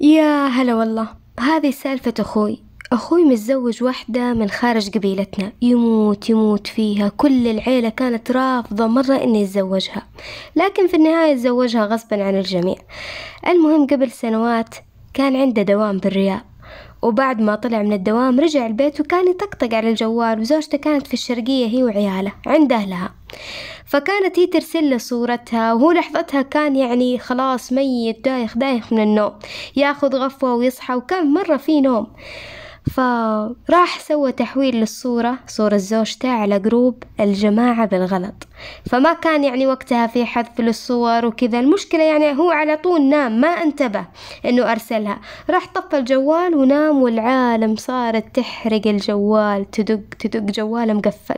يا هلا والله هذه سالفة أخوي أخوي متزوج واحدة من خارج قبيلتنا يموت يموت فيها كل العيلة كانت رافضة مرة إني يتزوجها لكن في النهاية تزوجها غصبا عن الجميع المهم قبل سنوات كان عنده دوام بالرياض وبعد ما طلع من الدوام رجع البيت وكان يطقطق على الجوال وزوجته كانت في الشرقية هي وعياله عند أهلها فكانت هي ترسل له صورتها وهو لحظتها كان يعني خلاص ميت دايخ دايخ من النوم ياخذ غفوة ويصحى وكان مرة في نوم فراح سوى تحويل للصورة صورة زوجته على جروب الجماعة بالغلط فما كان يعني وقتها في حذف للصور وكذا المشكلة يعني هو على طول نام ما انتبه انه ارسلها راح طفى الجوال ونام والعالم صارت تحرق الجوال تدق تدق جواله مقفل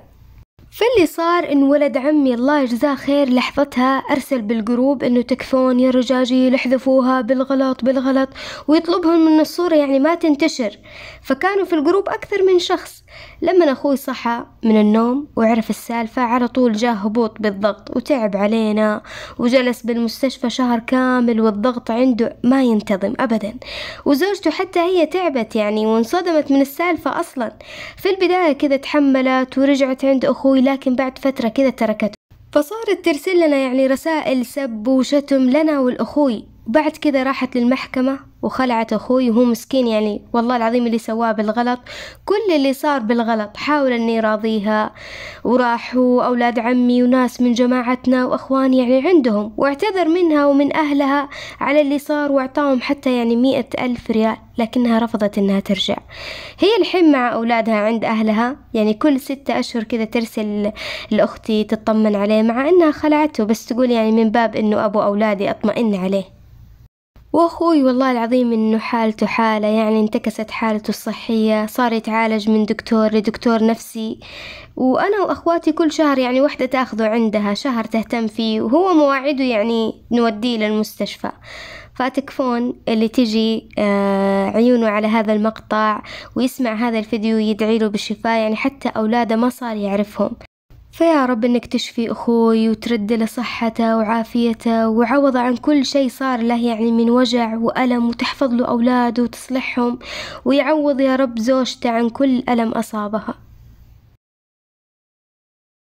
فاللي صار ان ولد عمي الله يجزاه خير لحظتها ارسل بالجروب انه تكفون يا رجاجيل احذفوها بالغلط بالغلط ويطلبهم من الصورة يعني ما تنتشر فكانوا في الجروب اكثر من شخص لما اخوي صحى من النوم وعرف السالفة على طول جاه هبوط بالضغط وتعب علينا وجلس بالمستشفى شهر كامل والضغط عنده ما ينتظم ابدا وزوجته حتى هي تعبت يعني وانصدمت من السالفة اصلا في البداية كذا تحملت ورجعت عند اخوي لكن بعد فترة كده تركته فصارت ترسل لنا يعني رسائل سب وشتم لنا والأخوي بعد كذا راحت للمحكمة وخلعت أخوي وهو مسكين يعني والله العظيم اللي سواه بالغلط كل اللي صار بالغلط حاول أني راضيها وراحوا أولاد عمي وناس من جماعتنا وأخواني يعني عندهم واعتذر منها ومن أهلها على اللي صار وأعطاهم حتى يعني مئة ألف ريال لكنها رفضت أنها ترجع هي الحين مع أولادها عند أهلها يعني كل ستة أشهر كذا ترسل لأختي تطمن عليه مع أنها خلعته بس تقول يعني من باب أنه أبو أولادي أطمئن عليه واخوي والله العظيم انه حالته حالة يعني انتكست حالته الصحية صار يتعالج من دكتور لدكتور نفسي وانا واخواتي كل شهر يعني وحدة تاخذه عندها شهر تهتم فيه وهو مواعيده يعني نوديه للمستشفى فاتكفون اللي تجي آه، عيونه على هذا المقطع ويسمع هذا الفيديو يدعي له بالشفاء يعني حتى أولاده ما صار يعرفهم فيا رب انك تشفي اخوي وترد له صحته وعافيته وعوض عن كل شيء صار له يعني من وجع والم وتحفظ له اولاده وتصلحهم ويعوض يا رب زوجته عن كل الم اصابها